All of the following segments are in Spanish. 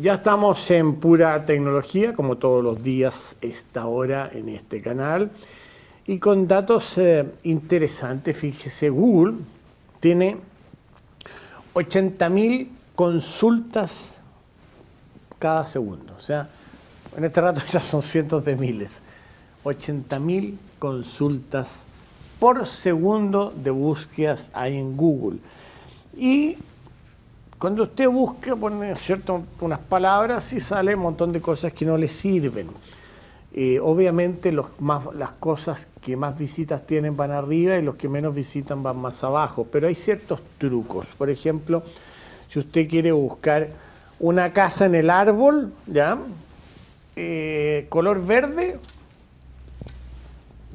Ya estamos en pura tecnología, como todos los días, esta hora en este canal. Y con datos eh, interesantes, fíjese, Google tiene 80.000 consultas cada segundo. O sea, en este rato ya son cientos de miles. 80.000 consultas por segundo de búsquedas hay en Google. Y cuando usted busca, pone cierto, unas palabras y sale un montón de cosas que no le sirven. Eh, obviamente las cosas que más visitas tienen van arriba y los que menos visitan van más abajo, pero hay ciertos trucos. Por ejemplo, si usted quiere buscar una casa en el árbol, ¿ya? Eh, color verde,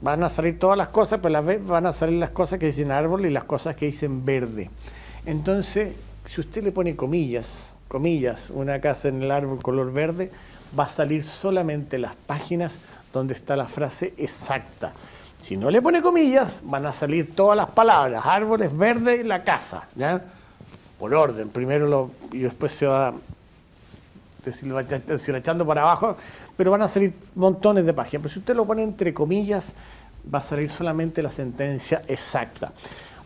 van a salir todas las cosas, pero a la vez van a salir las cosas que dicen árbol y las cosas que dicen verde. Entonces, si usted le pone comillas, comillas, una casa en el árbol color verde, va a salir solamente las páginas donde está la frase exacta. Si no le pone comillas, van a salir todas las palabras, árboles, verde y la casa, Por orden, primero lo, y después se va echando para abajo, pero van a salir montones de páginas. Pero si usted lo pone entre comillas, va a salir solamente la sentencia exacta.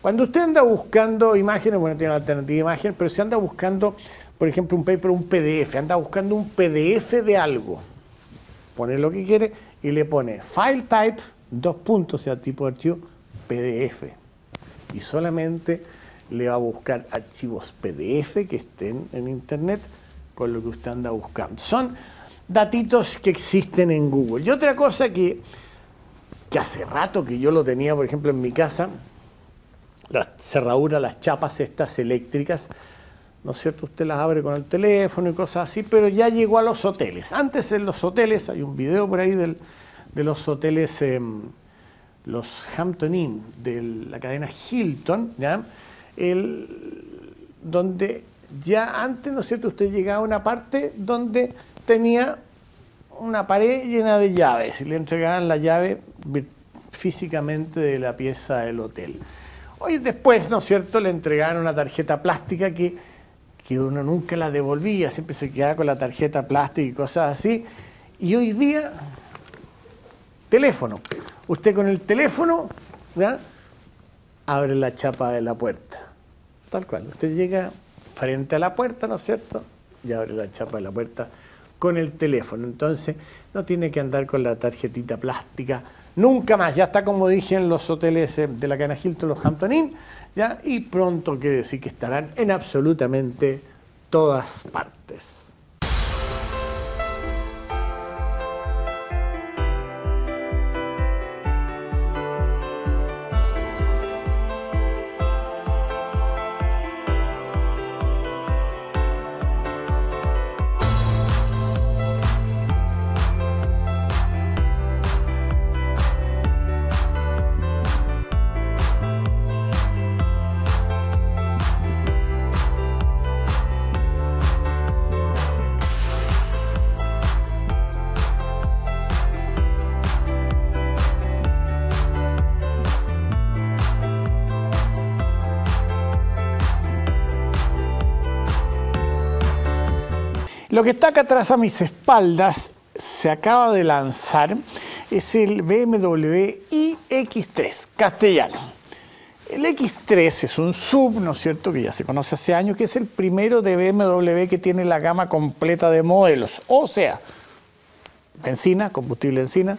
Cuando usted anda buscando imágenes, bueno, tiene la alternativa de imagen, pero si anda buscando, por ejemplo, un paper, un PDF, anda buscando un PDF de algo, pone lo que quiere y le pone file type, dos puntos, sea, tipo de archivo, PDF. Y solamente le va a buscar archivos PDF que estén en Internet con lo que usted anda buscando. Son datitos que existen en Google. Y otra cosa que, que hace rato que yo lo tenía, por ejemplo, en mi casa, las cerraduras, las chapas estas eléctricas, ¿no es cierto? Usted las abre con el teléfono y cosas así, pero ya llegó a los hoteles. Antes en los hoteles, hay un video por ahí de los hoteles, em, los Hampton Inn, de la cadena Hilton, ¿ya? donde ya antes, ¿no es cierto? Usted llegaba a una parte donde tenía una pared llena de llaves y le entregaban la llave físicamente de la pieza del hotel. Hoy después, ¿no es cierto?, le entregaron una tarjeta plástica que, uno nunca la devolvía, siempre se quedaba con la tarjeta plástica y cosas así. Y hoy día, teléfono. Usted con el teléfono, abre la chapa de la puerta. Tal cual. Usted llega frente a la puerta, ¿no es cierto? Y abre la chapa de la puerta con el teléfono. Entonces, no tiene que andar con la tarjetita plástica Nunca más, ya está como dije en los hoteles eh, de la Cana Hilton, los Hampton Inn, ¿ya? y pronto que decir que estarán en absolutamente todas partes. Lo que está acá atrás a mis espaldas se acaba de lanzar es el BMW iX3 castellano. El X3 es un sub, ¿no es cierto?, que ya se conoce hace años, que es el primero de BMW que tiene la gama completa de modelos. O sea, benzina, combustible encina,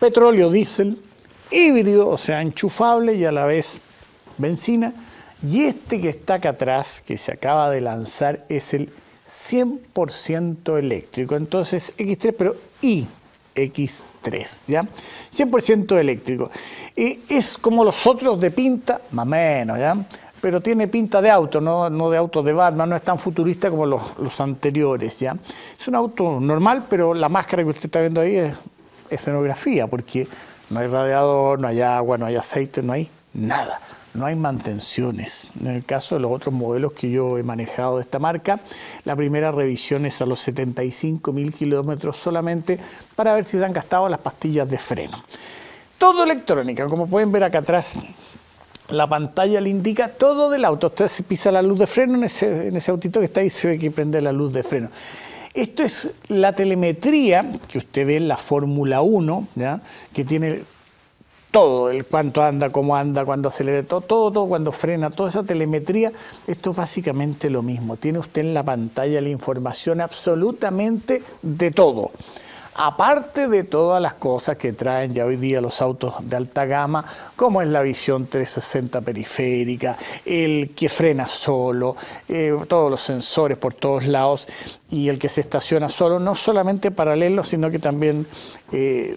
petróleo, diésel, híbrido, o sea, enchufable y a la vez benzina. Y este que está acá atrás, que se acaba de lanzar, es el 100% eléctrico. Entonces, X3, pero I X3, ¿ya? 100% eléctrico. Y es como los otros de pinta, más o menos, ¿ya? Pero tiene pinta de auto, no, de auto de Batman, no es tan futurista como los, anteriores, ¿ya? Es un auto normal, pero la máscara que usted está viendo ahí es escenografía, porque no hay radiador, no hay agua, no hay aceite, no hay nada no hay mantenciones. En el caso de los otros modelos que yo he manejado de esta marca, la primera revisión es a los 75.000 kilómetros solamente para ver si se han gastado las pastillas de freno. Todo electrónica, como pueden ver acá atrás, la pantalla le indica todo del auto. Usted se pisa la luz de freno en ese, autito que está ahí, se ve que prende la luz de freno. Esto es la telemetría que usted ve en la Fórmula 1, que tiene todo, el cuánto anda, cómo anda, cuándo acelera, todo, todo, cuando frena, toda esa telemetría, esto es básicamente lo mismo. Tiene usted en la pantalla la información absolutamente de todo. Aparte de todas las cosas que traen ya hoy día los autos de alta gama, como es la visión 360 periférica, el que frena solo, eh, todos los sensores por todos lados y el que se estaciona solo, no solamente paralelo, sino que también... Eh,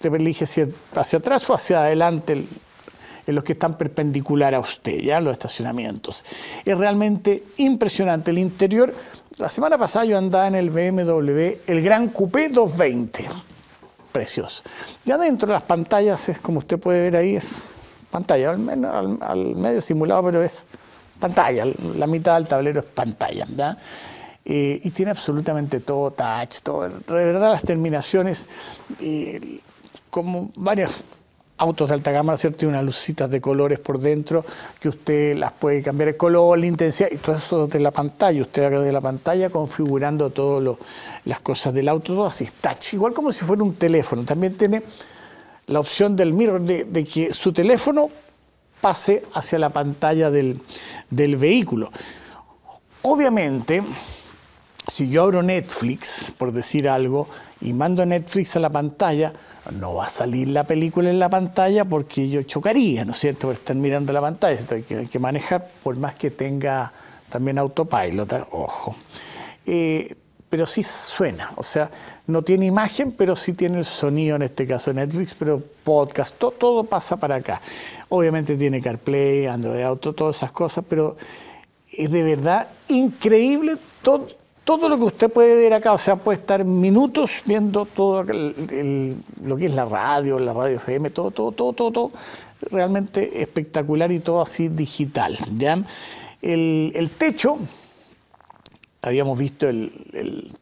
usted elige hacia, hacia atrás o hacia adelante en los que están perpendicular a usted, ya los estacionamientos. Es realmente impresionante el interior. La semana pasada yo andaba en el BMW, el Gran Coupé 220. Precioso. Ya dentro de las pantallas es como usted puede ver ahí, es pantalla, al, menos, al, medio simulado, pero es pantalla, la mitad del tablero es pantalla. ¿ya? Eh, y tiene absolutamente todo touch, todo, de verdad las terminaciones, eh, como varios autos de alta gama, ¿cierto? Tiene unas lucitas de colores por dentro que usted las puede cambiar el color, la intensidad, y todo eso de la pantalla. Usted va de la pantalla configurando todas las cosas del auto, todo así, touch. Igual como si fuera un teléfono. También tiene la opción del mirror, de, de que su teléfono pase hacia la pantalla del, del vehículo. Obviamente, si yo abro Netflix, por decir algo, y mando Netflix a la pantalla, no va a salir la película en la pantalla porque yo chocaría, ¿no es cierto?, por estar mirando la pantalla. hay, que, manejar, por más que tenga también autopilot, ojo. Eh, pero sí suena, o sea, no tiene imagen, pero sí tiene el sonido, en este caso Netflix, pero podcast, todo pasa para acá. Obviamente tiene CarPlay, Android Auto, todas esas cosas, pero es de verdad increíble todo todo lo que usted puede ver acá, o sea, puede estar minutos viendo todo lo que es la radio, la radio FM, todo, todo, todo, todo, todo, realmente espectacular y todo así digital. ¿ya? El, el techo, habíamos visto el,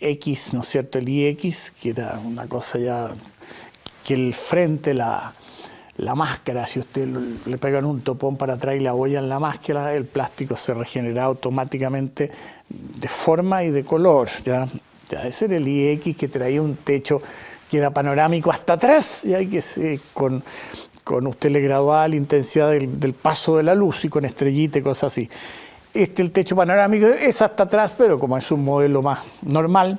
X, ¿no es cierto? El IX, que era una cosa ya, que el frente, la, la máscara, si usted le pegan un topón para atrás y la olla en la máscara, el plástico se regenera automáticamente de forma y de color. ¿ya? ya ese el IX que traía un techo que era panorámico hasta atrás, y hay que ser con, con usted le graduaba la intensidad del, paso de la luz y con estrellita y cosas así. Este, el techo panorámico es hasta atrás, pero como es un modelo más normal,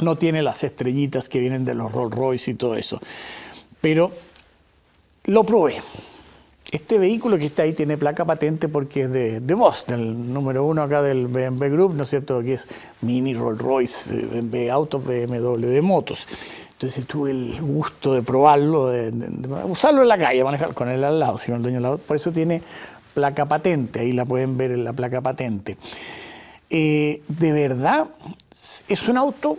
no tiene las estrellitas que vienen de los Rolls Royce y todo eso. Pero lo probé. Este vehículo que está ahí tiene placa patente porque es de, de el del número uno acá del BMW Group, ¿no es cierto? Que es Mini, Rolls Royce, eh, BMW Autos, BMW Motos. Entonces tuve el gusto de probarlo, de, usarlo en la calle, manejar con él al lado, sino el dueño lado. Por eso tiene placa patente, ahí la pueden ver en la placa patente. Eh, de verdad, es un auto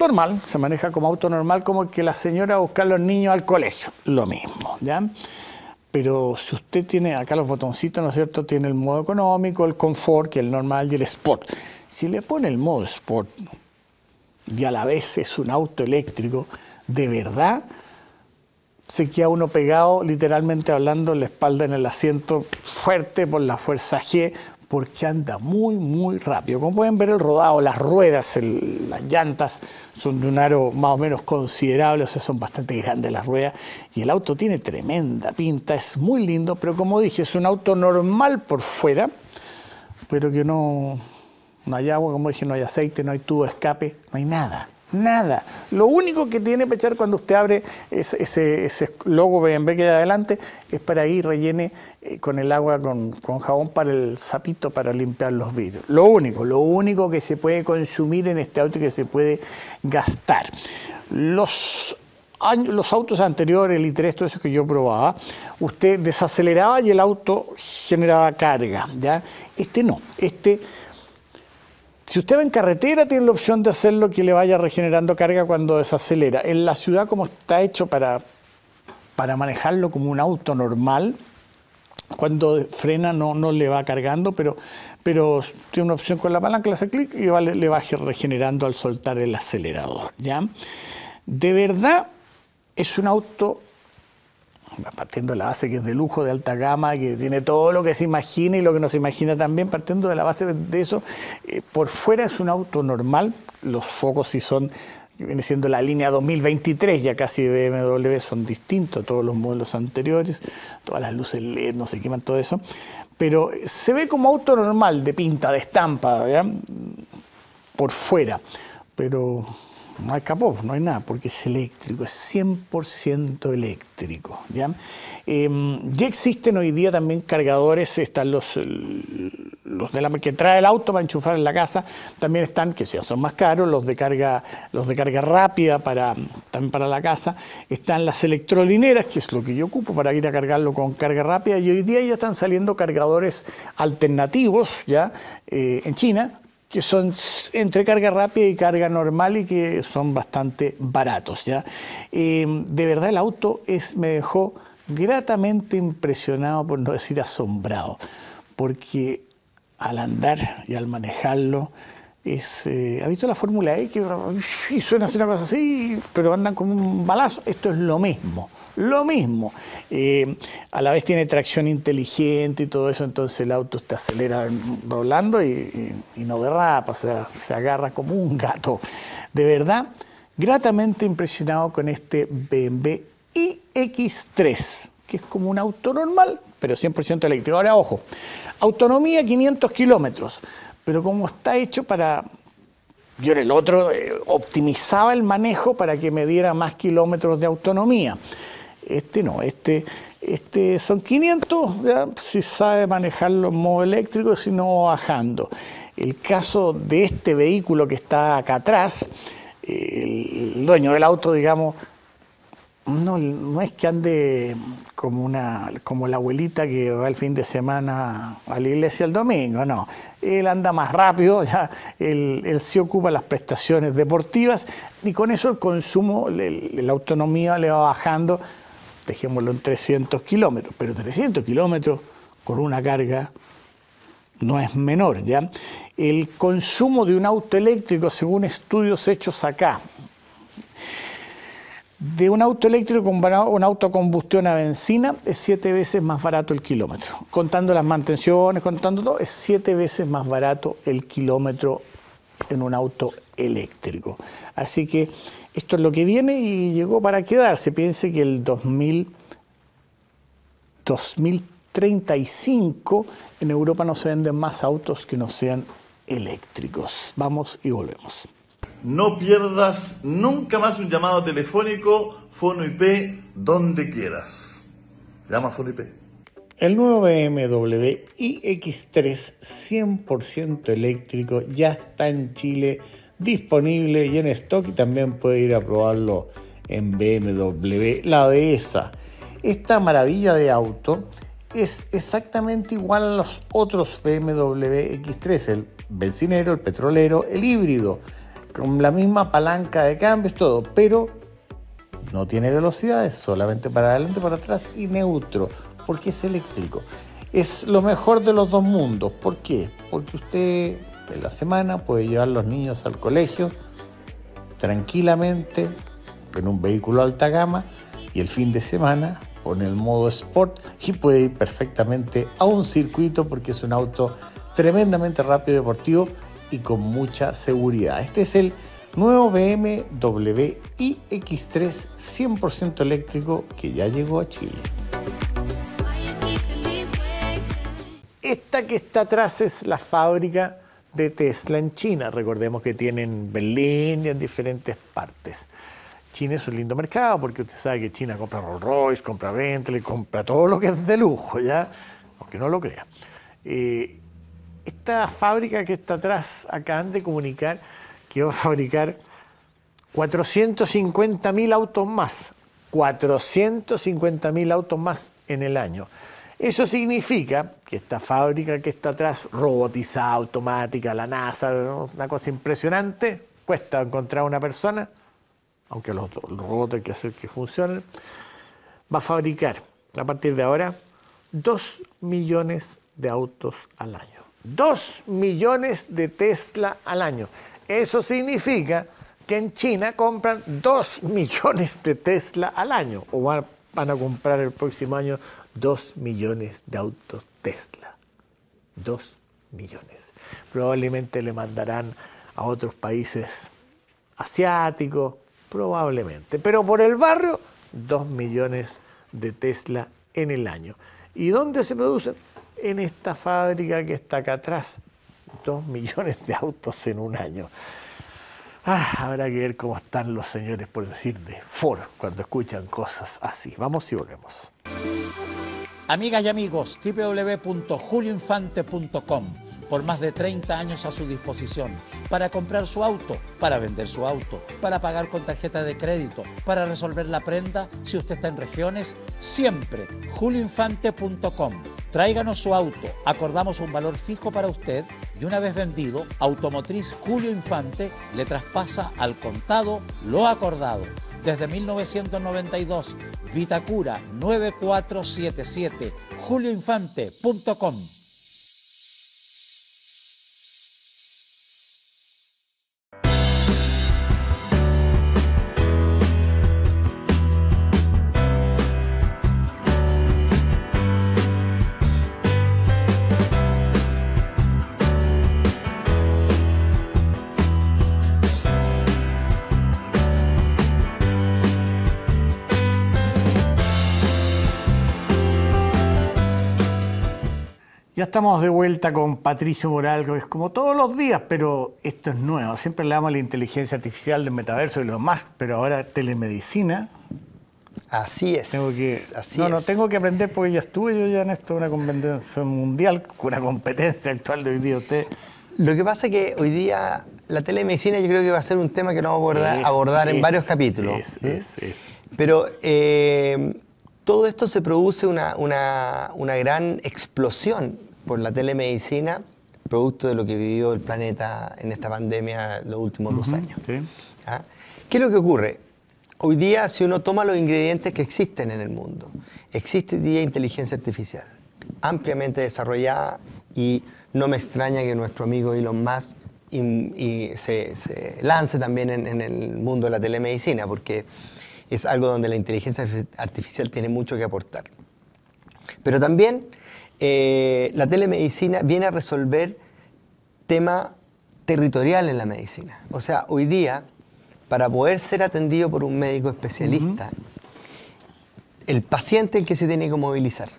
normal, se maneja como auto normal, como que la señora busca a los niños al colegio, lo mismo, ¿ya? Pero si usted tiene acá los botoncitos, ¿no es cierto? Tiene el modo económico, el confort, que el normal y el sport. Si le pone el modo sport y a la vez es un auto eléctrico, de verdad se queda uno pegado, literalmente hablando, la espalda en el asiento fuerte por la fuerza G, porque anda muy, muy rápido. Como pueden ver, el rodado, las ruedas, las llantas son de un aro más o menos considerable, o sea, son bastante grandes las ruedas. Y el auto tiene tremenda pinta, es muy lindo, pero como dije, es un auto normal por fuera, pero que no hay agua, como dije, no hay aceite, no hay tubo de escape, no hay nada. Nada. Lo único que tiene que echar cuando usted abre ese, logo, ese logo que hay adelante es para ahí rellene eh, con el agua, con, jabón para el sapito, para limpiar los vidrios. Lo único, lo único que se puede consumir en este auto y que se puede gastar. Los, los autos anteriores, el i3, todo eso que yo probaba, usted desaceleraba y el auto generaba carga. ¿ya? Este no, este si usted va en carretera, tiene la opción de hacerlo que le vaya regenerando carga cuando desacelera. En la ciudad, como está hecho para, para manejarlo como un auto normal, cuando frena no, no le va cargando, pero, pero tiene una opción con la palanca, le hace clic y va, le, le, va regenerando al soltar el acelerador. ¿ya? De verdad, es un auto partiendo de la base que es de lujo, de alta gama, que tiene todo lo que se imagina y lo que nos imagina también, partiendo de la base de eso, eh, por fuera es un auto normal, los focos si son viene siendo la línea 2023 ya casi de BMW, son distintos todos los modelos anteriores, todas las luces LED, no se queman todo eso, pero se ve como auto normal, de pinta, de estampa, por fuera, pero no hay capó, no hay nada, porque es eléctrico, es 100% eléctrico. ¿ya? Em, ya existen hoy día también cargadores, están los, los de la, que trae el auto para enchufar en la casa, también están, que sean son más caros, los de carga, los de carga rápida para, también para la casa, están las electrolineras, que es lo que yo ocupo para ir a cargarlo con carga rápida, y hoy día ya están saliendo cargadores alternativos ya eh, en China que son entre carga rápida y carga normal y que son bastante baratos. ¿ya? Eh, de verdad el auto me dejó gratamente impresionado, por no decir asombrado, porque al andar y al manejarlo, es, eh, ¿ha visto la Fórmula E que y suena así una cosa así, pero andan como un balazo? Esto es lo mismo. Lo mismo. Eh, a la vez tiene tracción inteligente y todo eso, entonces el auto te acelera doblando y, no derrapa, o se agarra como un gato. De verdad, gratamente impresionado con este BMW iX3, que es como un auto normal, pero 100% eléctrico. Ahora, ojo, autonomía 500 kilómetros, pero como está hecho para... Yo en el otro eh, optimizaba el manejo para que me diera más kilómetros de autonomía. Este no, este, este son 500, si sabe manejarlo en modo eléctrico, si no bajando. El caso de este vehículo que está acá atrás, el dueño del auto, digamos, no, es que ande como, una, como la abuelita que va el fin de semana a la iglesia el domingo, no. Él anda más rápido, ya, él, se ocupa las prestaciones deportivas y con eso el consumo, la autonomía le va bajando dejémoslo en 300 kilómetros, pero 300 kilómetros con una carga no es menor, ¿ya? El consumo de un auto eléctrico, según estudios hechos acá, de un auto eléctrico con un auto combustión a benzina es siete veces más barato el kilómetro. Contando las mantenciones, contando todo, es siete veces más barato el kilómetro en un auto eléctrico. Así que esto es lo que viene y llegó para quedarse. Piense que el 2000, 2035 en Europa no se venden más autos que no sean eléctricos. Vamos y volvemos. No pierdas nunca más un llamado telefónico Fono IP donde quieras. Llama Fono IP. El nuevo BMW iX3 100% eléctrico ya está en Chile disponible y en stock y también puede ir a probarlo en BMW, la dehesa. Esta maravilla de auto es exactamente igual a los otros BMW X3, el bencinero, el petrolero, el híbrido, con la misma palanca de cambios, todo, pero no tiene velocidades, solamente para adelante, para atrás y neutro, porque es eléctrico. Es lo mejor de los dos mundos. ¿Por qué? Porque usted de la semana, puede llevar los niños al colegio tranquilamente en un vehículo alta gama y el fin de semana Con el modo sport y puede ir perfectamente a un circuito porque es un auto tremendamente rápido Y deportivo y con mucha seguridad. Este es el nuevo BMW iX3 100% eléctrico que ya llegó a Chile. Esta que está atrás es la fábrica de Tesla en China. Recordemos que tienen Berlín y en diferentes partes. China es un lindo mercado porque usted sabe que China compra Rolls Royce, compra Bentley, compra todo lo que es de lujo, ¿ya? Aunque no lo crea. Eh, esta fábrica que está atrás acaban de comunicar que va a fabricar 450.000 autos más. 450.000 autos más en el año. Eso significa que esta fábrica que está atrás, robotizada, automática, la NASA, una cosa impresionante, cuesta encontrar una persona, aunque los, robots hay que hacer que funcionen, va a fabricar a partir de ahora 2 millones de autos al año. 2 millones de Tesla al año. Eso significa que en China compran 2 millones de Tesla al año, o van a comprar el próximo año 2 millones de autos Tesla. 2 millones. Probablemente le mandarán a otros países asiáticos, probablemente. Pero por el barrio, 2 millones de Tesla en el año. ¿Y dónde se producen? En esta fábrica que está acá atrás. 2 millones de autos en un año. Ah, habrá que ver cómo están los señores, por decir, de Ford cuando escuchan cosas así. Vamos y volvemos. Amigas y amigos, www.julioinfante.com por más de 30 años a su disposición para comprar su auto, para vender su auto, para pagar con tarjeta de crédito, para resolver la prenda si usted está en regiones, siempre julioinfante.com. Tráiganos su auto, acordamos un valor fijo para usted y una vez vendido, Automotriz Julio Infante le traspasa al contado lo acordado desde 1992. Vitacura 9477, julioinfante.com. Ya estamos de vuelta con Patricio Moral, que es como todos los días, pero esto es nuevo. Siempre le damos la inteligencia artificial del metaverso y lo más, pero ahora telemedicina. Así es. Tengo que, no, tengo que aprender porque ya estuve yo ya en esto, una competencia mundial, una competencia actual de hoy día usted. Lo que pasa es que hoy día la telemedicina yo creo que va a ser un tema que no vamos a abordar, abordar en varios capítulos. Es, ¿Mm? es, Pero eh, todo esto se produce una, una gran explosión por la telemedicina, producto de lo que vivió el planeta en esta pandemia los últimos dos años. ¿Ah? ¿Qué es lo que ocurre? Hoy día, si uno toma los ingredientes que existen en el mundo, existe hoy día inteligencia artificial, ampliamente desarrollada, y no me extraña que nuestro amigo Elon Musk y se, lance también en, en, el mundo de la telemedicina, porque es algo donde la inteligencia artificial tiene mucho que aportar. Pero también eh, la telemedicina viene a resolver tema territorial en la medicina. O sea, hoy día, para poder ser atendido por un médico especialista, el paciente es el que se tiene que movilizar.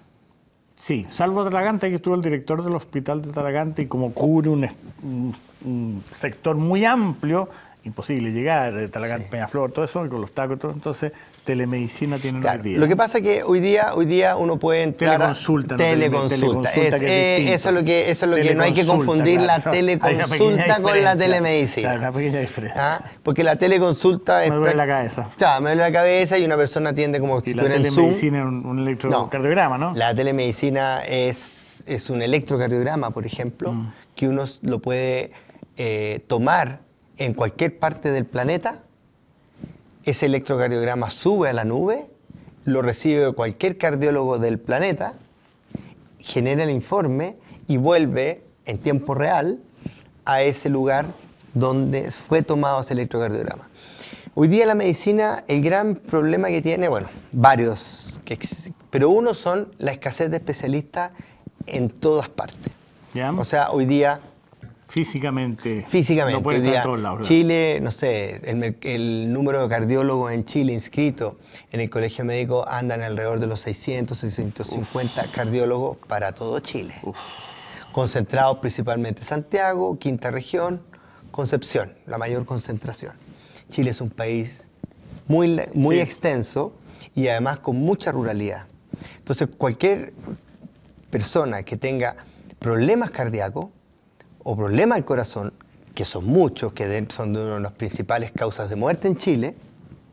Sí, salvo Talagante, que estuvo el director del hospital de Talagante y como cubre un, sector muy amplio, imposible llegar, eh, Talagante, Peñaflor, todo eso, con los tacos entonces Telemedicina tiene claro, hoy Lo que pasa es que hoy día, hoy día uno puede entrar teleconsulta, teleconsulta. Eh, eso es lo que, eso es lo que no hay que confundir la teleconsulta con la telemedicina. Claro, una pequeña diferencia. Ah, porque la teleconsulta es. Me duele la cabeza. O sea, me duele la cabeza y una persona atiende como si estuviera en Zoom. La telemedicina es un, electrocardiograma, no, La telemedicina es, un electrocardiograma, por ejemplo, mm. que uno lo puede eh, tomar en cualquier parte del planeta ese electrocardiograma sube a la nube, lo recibe cualquier cardiólogo del planeta, genera el informe y vuelve en tiempo real a ese lugar donde fue tomado ese electrocardiograma. Hoy día la medicina, el gran problema que tiene, bueno, varios, pero uno son la escasez de especialistas en todas partes. O sea, hoy día Físicamente. Físicamente. No puede estar todos lados, Chile, no sé, el, número de cardiólogos en Chile inscrito en el colegio médico andan alrededor de los 600, 650 cardiólogos para todo Chile. Concentrados principalmente Santiago, Quinta Región, Concepción, la mayor concentración. Chile es un país muy, muy extenso y además con mucha ruralidad. Entonces, cualquier persona que tenga problemas cardíacos o problemas del corazón, que son muchos, que son de una de las principales causas de muerte en Chile,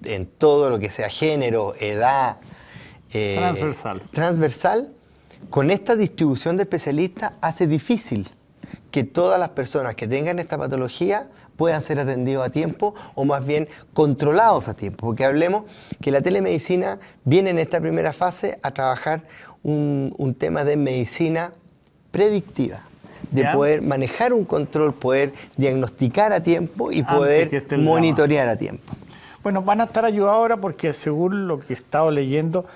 en todo lo que sea género, edad. Eh, transversal. Transversal, con esta distribución de especialistas hace difícil que todas las personas que tengan esta patología puedan ser atendidos a tiempo o más bien controlados a tiempo. Porque hablemos que la telemedicina viene en esta primera fase a trabajar un tema de medicina predictiva de poder manejar un control, poder diagnosticar a tiempo y poder monitorear a tiempo. Bueno, van a estar ayudados ahora porque según lo que he estado leyendo,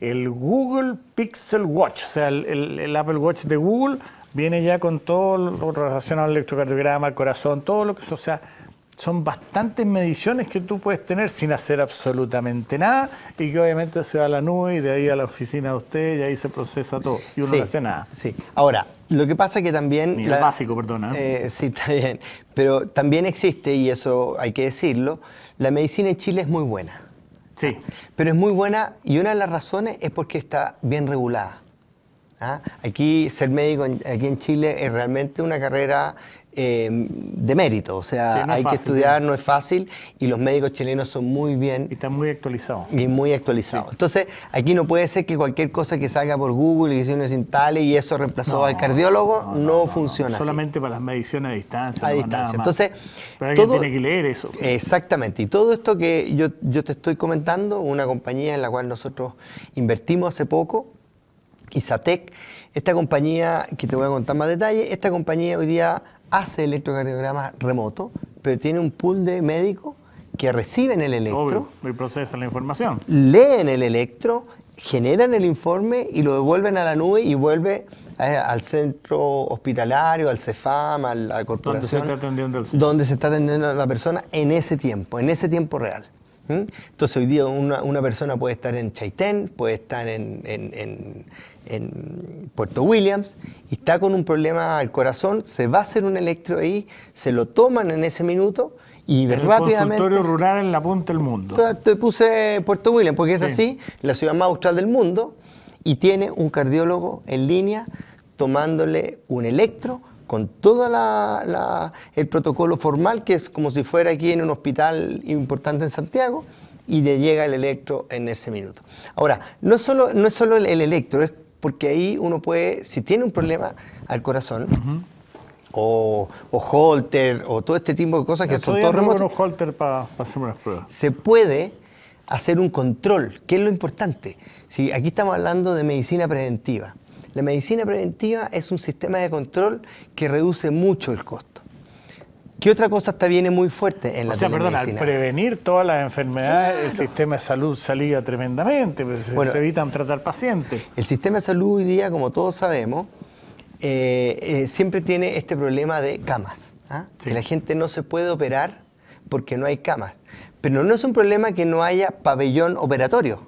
el Google Pixel Watch, o sea, el, Apple Watch de Google, viene ya con todo lo relacionado al electrocardiograma, al corazón, todo lo que sea, son bastantes mediciones que tú puedes tener sin hacer absolutamente nada y que obviamente se va a la nube y de ahí a la oficina de usted y ahí se procesa todo y uno no hace nada. Sí, ahora, lo que pasa es que también... El la, básico, perdona. ¿eh? Eh, sí, está bien, pero también existe, y eso hay que decirlo, la medicina en Chile es muy buena. Sí. Pero es muy buena y una de las razones es porque está bien regulada. ¿Ah? Aquí ser médico aquí en Chile es realmente una carrera Em, de mérito, o sea, hay que estudiar, no es fácil, y los médicos chilenos son muy bien... Y están muy actualizados. Y muy actualizados. Entonces, aquí no puede ser que cualquier cosa que salga por Google y dicen sin tales y eso reemplazó al cardiólogo, no, funciona. Solamente para las mediciones a distancia. A distancia. Entonces, Pero tiene que leer eso. Exactamente, y todo esto que yo, yo te estoy comentando, una compañía en la cual nosotros invertimos hace poco, Isatec, esta compañía, que te voy a contar más detalles... esta compañía hoy día hace electrocardiograma remoto, pero tiene un pool de médicos que reciben el electro. y procesan la información. Leen el electro, generan el informe y lo devuelven a la nube y vuelve eh, al centro hospitalario, al CEFAM, a la corporación. Donde se está atendiendo donde se está atendiendo la persona en ese tiempo, en ese tiempo real. ¿Mm? Entonces hoy día una, persona puede estar en Chaitén, puede estar en, Puerto Williams y está con un problema al corazón, se va a hacer un electro ahí, se lo toman en ese minuto y el rápidamente... Consultorio rural en la punta del mundo. Te puse Puerto Williams porque es así, la ciudad más austral del mundo y tiene un cardiólogo en línea tomándole un electro con todo el protocolo formal, que es como si fuera aquí en un hospital importante en Santiago, y le llega el electro en ese minuto. Ahora, no es solo, el, electro, es porque ahí uno puede, si tiene un problema al corazón, o, holter, o todo este tipo de cosas que son todos holter para se puede hacer un control, que es lo importante. Si aquí estamos hablando de medicina preventiva. La medicina preventiva es un sistema de control que reduce mucho el costo. ¿Qué otra cosa está viene muy fuerte en la O sea, perdón, al prevenir todas las enfermedades, el sistema de salud salía tremendamente, pues se evitan tratar pacientes. El sistema de salud hoy día, como todos sabemos, eh, eh, siempre tiene este problema de camas. ¿ah? la gente no se puede operar porque no hay camas. Pero no es un problema que no haya pabellón operatorio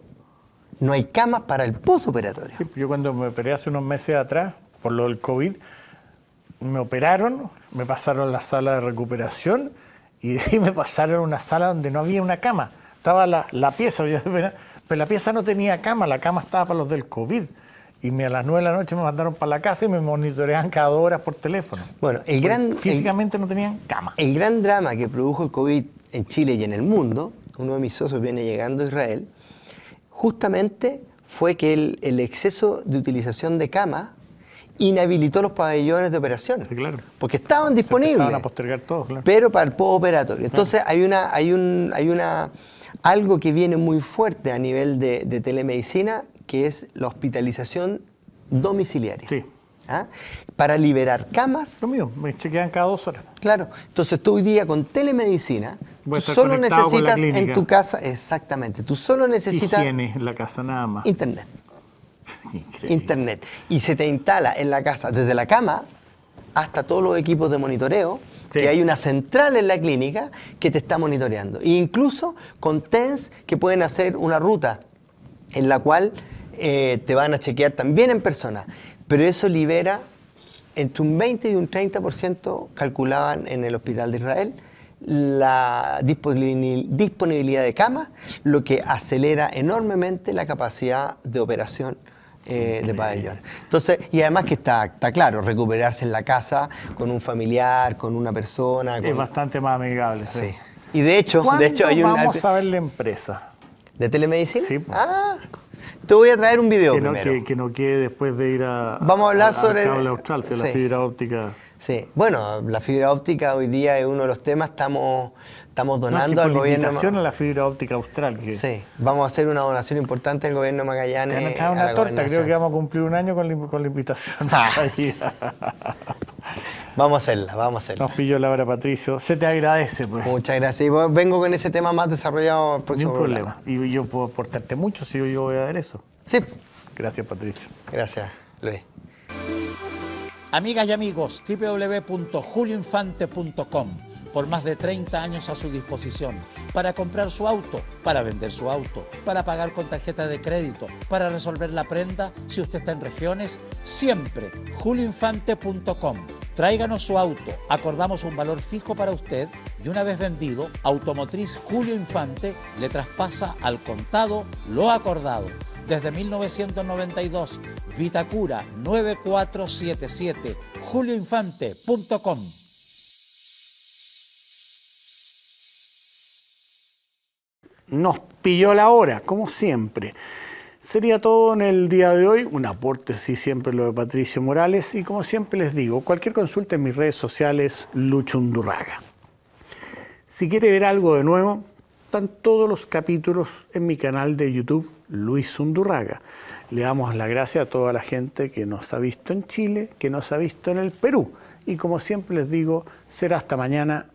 no hay camas para el postoperatorio. Sí, yo cuando me operé hace unos meses atrás, por lo del COVID, me operaron, me pasaron a la sala de recuperación y me pasaron a una sala donde no había una cama. Estaba la, pieza, pero la pieza no tenía cama, la cama estaba para los del COVID. Y me, a las 9 de la noche me mandaron para la casa y me monitoreaban cada dos horas por teléfono. Bueno, el gran. Físicamente no tenían cama. El gran drama que produjo el COVID en Chile y en el mundo, uno de mis socios viene llegando a Israel justamente fue que el, exceso de utilización de camas inhabilitó los pabellones de operaciones... claro. Porque estaban disponibles. Se a postergar todos, claro. Pero para el postoperatorio. Entonces hay una, hay un, hay una algo que viene muy fuerte a nivel de, telemedicina, que es la hospitalización domiciliaria. Sí. ¿Ah? Para liberar camas. Lo mío, me chequean cada dos horas. Claro. Entonces estoy hoy día con telemedicina tú solo necesitas en tu casa, exactamente, tú solo necesitas... en la casa, nada más. Internet. Internet. Y se te instala en la casa, desde la cama hasta todos los equipos de monitoreo, Y hay una central en la clínica que te está monitoreando. E incluso con TENS que pueden hacer una ruta en la cual eh, te van a chequear también en persona. Pero eso libera entre un 20 y un 30% calculaban en el Hospital de Israel la disponibilidad de camas, lo que acelera enormemente la capacidad de operación eh, de pabellón. Entonces, y además que está, está claro, recuperarse en la casa con un familiar, con una persona. Es bastante más amigable. Sí. Y de hecho, de hecho hay un. Vamos a ver la empresa. ¿De telemedicina? Sí. Ah. Te voy a traer un video que no, Que, no quede después de ir a. Vamos a hablar sobre. A austral, la fibra óptica. Sí, bueno, la fibra óptica hoy día es uno de los temas, estamos, estamos donando no, gobierno. al invitación a la fibra óptica austral. sí, vamos a hacer una donación importante al gobierno Magallanes. Te han una torta, creo que vamos a cumplir un año con la, invitación. Ah. vamos a hacerla, vamos a hacerla. Nos pilló hora, Patricio, se te agradece. Pues. Muchas gracias, y vengo con ese tema más desarrollado el próximo problema. problema. Y yo puedo aportarte mucho si yo voy a ver eso. Sí. Gracias Patricio. Gracias Luis. Amigas y amigos, www.julioinfante.com por más de 30 años a su disposición, para comprar su auto, para vender su auto, para pagar con tarjeta de crédito, para resolver la prenda, si usted está en regiones, siempre julioinfante.com. Tráiganos su auto, acordamos un valor fijo para usted y una vez vendido, Automotriz Julio Infante le traspasa al contado lo acordado. Desde 1992, Vitacura 9477 julioinfante.com. Nos pilló la hora, como siempre. Sería todo en el día de hoy. Un aporte, sí, siempre lo de Patricio Morales. Y como siempre les digo, cualquier consulta en mis redes sociales, Lucho Undurraga. Si quiere ver algo de nuevo, están todos los capítulos en mi canal de YouTube, Luis Undurraga. Le damos la gracia a toda la gente que nos ha visto en Chile, que nos ha visto en el Perú. Y como siempre les digo, será hasta mañana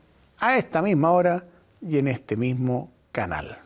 a esta misma hora y en este mismo canal.